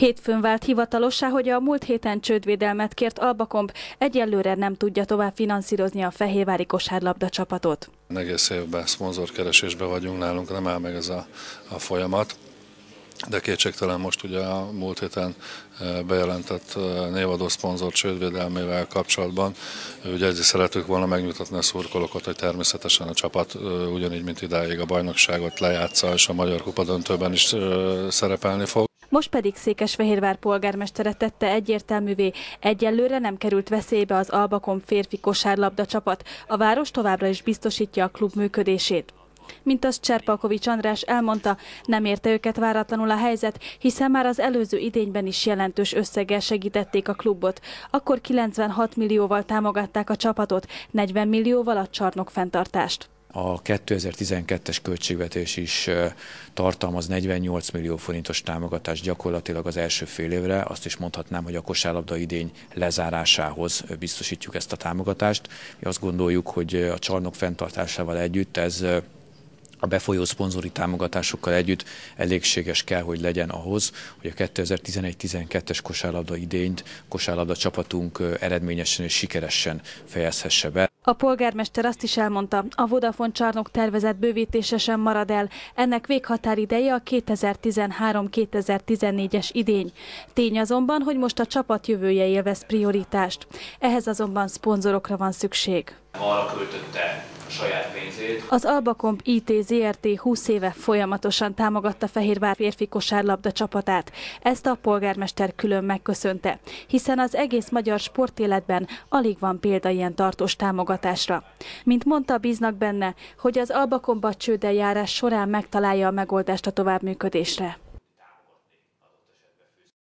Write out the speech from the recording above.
Hétfőn vált hivatalossá, hogy a múlt héten csődvédelmet kért Albakomb egyelőre nem tudja tovább finanszírozni a Fehérvári kosárlabda csapatot. Egész évben szponzorkeresésben vagyunk nálunk, nem áll meg ez a, a folyamat. De kétségtelen most ugye a múlt héten eh, bejelentett eh, névadó szponzor csődvédelmével kapcsolatban. Ugye egyszer szeretük volna megnyugtatni a szurkolókat, hogy természetesen a csapat eh, ugyanígy, mint idáig a bajnokságot lejátsza, és a Magyar Kupa döntőben is szerepelni fog. Most pedig Székesfehérvár polgármestere tette egyértelművé, egyelőre nem került veszélybe az Albakon férfi kosárlabda csapat. A város továbbra is biztosítja a klub működését. Mint azt Cserpalkovics András elmondta, nem érte őket váratlanul a helyzet, hiszen már az előző idényben is jelentős összeggel segítették a klubot. Akkor 96 millióval támogatták a csapatot, 40 millióval a csarnok fenntartást. A 2012-es költségvetés is tartalmaz 48 millió forintos támogatást gyakorlatilag az első fél évre. Azt is mondhatnám, hogy a kosárlabda idény lezárásához biztosítjuk ezt a támogatást. Mi azt gondoljuk, hogy a csarnok fenntartásával együtt ez a befolyó szponzori támogatásokkal együtt elégséges kell, hogy legyen ahhoz, hogy a 2011-12-es kosárlabda idényt kosárlabda csapatunk eredményesen és sikeresen fejezhesse be. A polgármester azt is elmondta, a Vodafone csarnok tervezett bővítése sem marad el. Ennek véghatárideje a 2013-2014-es idény. Tény azonban, hogy most a csapat jövője élvez prioritást. Ehhez azonban szponzorokra van szükség. Arra költötte a saját pénzét. Az Albakomp IT ZRT 20 éve folyamatosan támogatta Fehérvár férfi kosárlabda csapatát. Ezt a polgármester külön megköszönte, hiszen az egész magyar sportéletben alig van példa ilyen tartós támogatásra. Mint mondta, bíznak benne, hogy az Albakomba csődeljárás során megtalálja a megoldást a továbbműködésre.